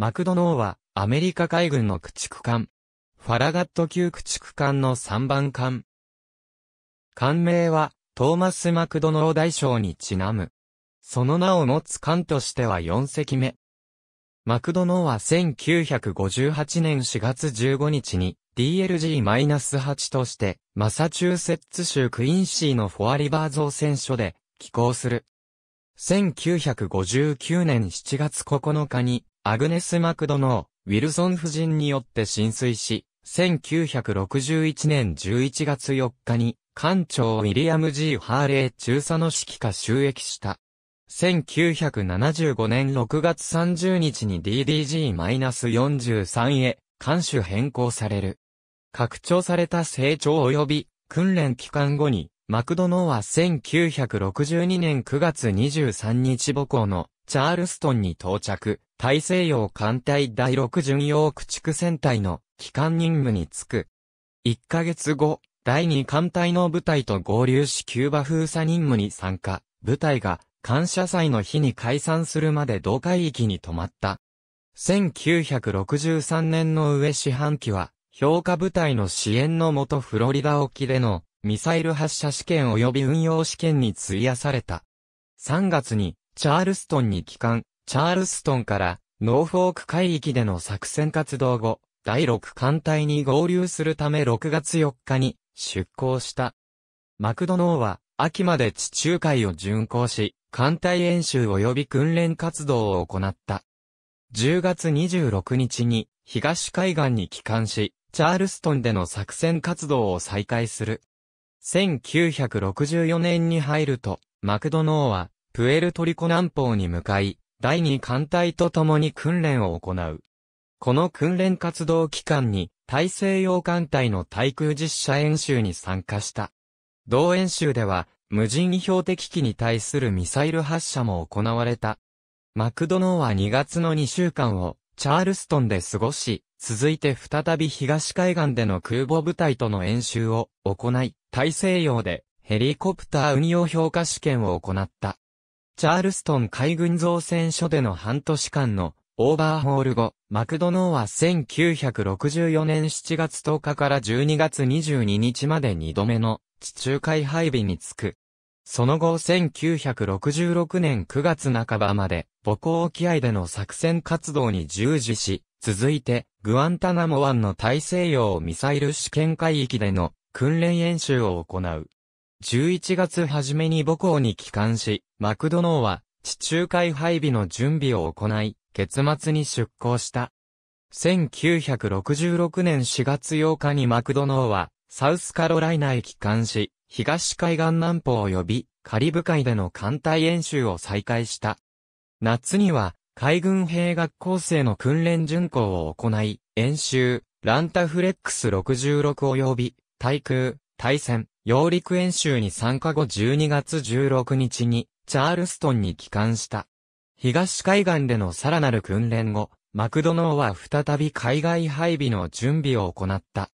マクドノーは、アメリカ海軍の駆逐艦。ファラガット級駆逐艦の3番艦。艦名は、トーマス・マクドノー大将にちなむ。その名を持つ艦としては4隻目。マクドノーは1958年4月15日に DLG-8 としてマサチューセッツ州クインシーのフォアリバー造船所で寄港する。1959年7月9日に、アグネス・マクドのウィルソン夫人によって浸水し、1961年11月4日に、艦長ウィリアム・ジー・ハーレー中佐の指揮下収益した。1975年6月30日に DDG-43 へ、艦首変更される。拡張された成長及び訓練期間後に、マクドノーは1962年9月23日母校のチャールストンに到着、大西洋艦隊第6巡洋駆逐戦隊の機関任務に就く。1ヶ月後、第2艦隊の部隊と合流しキューバ封鎖任務に参加、部隊が感謝祭の日に解散するまで同海域に泊まった。1963年の上四半期は、評価部隊の支援のもとフロリダ沖でのミサイル発射試験及び運用試験に費やされた。3月に、チャールストンに帰還、チャールストンから、ノーフォーク海域での作戦活動後、第6艦隊に合流するため6月4日に出港した。マクドノーは秋まで地中海を巡航し、艦隊演習及び訓練活動を行った。10月26日に東海岸に帰還し、チャールストンでの作戦活動を再開する。1964年に入ると、マクドノーは、プエルトリコ南方に向かい、第二艦隊と共に訓練を行う。この訓練活動期間に、大西洋艦隊の対空実射演習に参加した。同演習では、無人標的機に対するミサイル発射も行われた。マクドノーは2月の2週間を、チャールストンで過ごし、続いて再び東海岸での空母部隊との演習を行い、大西洋でヘリコプター運用評価試験を行った。チャールストン海軍造船所での半年間のオーバーホール後、マクドノーは1964年7月10日から12月22日まで2度目の地中海配備に着く。その後1966年9月半ばまで母港沖合での作戦活動に従事し、続いてグアンタナモ湾の大西洋ミサイル試験海域での訓練演習を行う。11月初めに母校に帰還し、マクドノーは地中海配備の準備を行い、月末に出港した。1966年4月8日にマクドノーは、サウスカロライナへ帰還し、東海岸南方及び、カリブ海での艦隊演習を再開した。夏には、海軍兵学校生の訓練巡行を行い、演習、ランタフレックス66及び、対空、対戦、揚陸演習に参加後12月16日に、チャールストンに帰還した。東海岸でのさらなる訓練後、マクドノーは再び海外配備の準備を行った。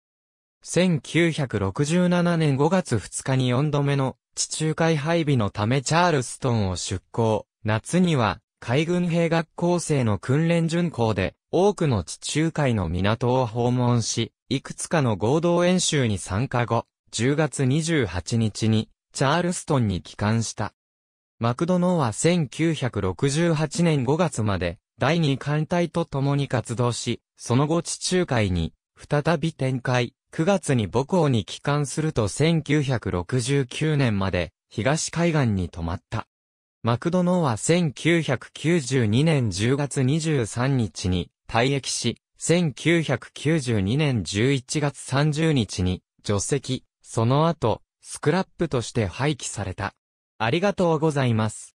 1967年5月2日に4度目の地中海配備のためチャールストンを出港。夏には海軍兵学校生の訓練巡航で多くの地中海の港を訪問し、いくつかの合同演習に参加後、10月28日に、チャールストンに帰還した。マクドノーは1968年5月まで、第2艦隊と共に活動し、その後地中海に、再び展開、9月に母校に帰還すると1969年まで、東海岸に泊まった。マクドノーは1992年10月23日に、退役し、1992年11月30日に除籍、その後、スクラップとして廃棄された。ありがとうございます。